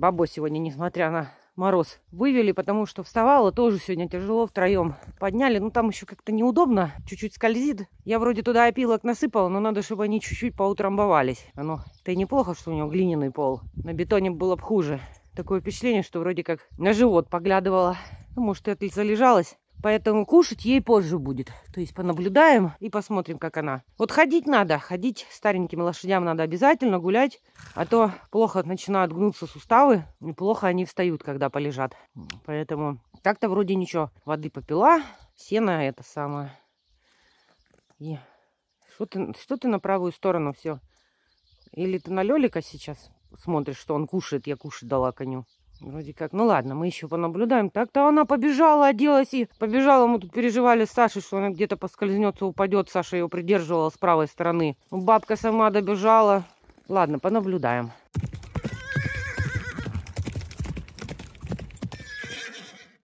бабо сегодня, несмотря на мороз. Вывели, потому что вставала тоже сегодня тяжело втроем. Подняли, ну там еще как-то неудобно, чуть-чуть скользит. Я вроде туда опилок насыпала, но надо, чтобы они чуть-чуть поутрамбовались. Оно, а ну, ты неплохо, что у него глиняный пол. На бетоне было бы хуже. Такое впечатление, что вроде как на живот поглядывала. Ну, может, и залежалась. Поэтому кушать ей позже будет. То есть понаблюдаем и посмотрим, как она. Вот ходить надо, ходить стареньким лошадям надо обязательно, гулять. А то плохо начинают гнуться суставы, и плохо они встают, когда полежат. Поэтому так-то вроде ничего. Воды попила, сено это самое. И что ты, что ты на правую сторону все? Или ты на Лелика сейчас смотришь, что он кушает? Я кушать дала коню. Вроде как, ну ладно, мы еще понаблюдаем. Так-то она побежала, оделась и побежала. Мы тут переживали с Сашей, что она где-то поскользнется, упадет. Саша ее придерживала с правой стороны. Бабка сама добежала. Ладно, понаблюдаем.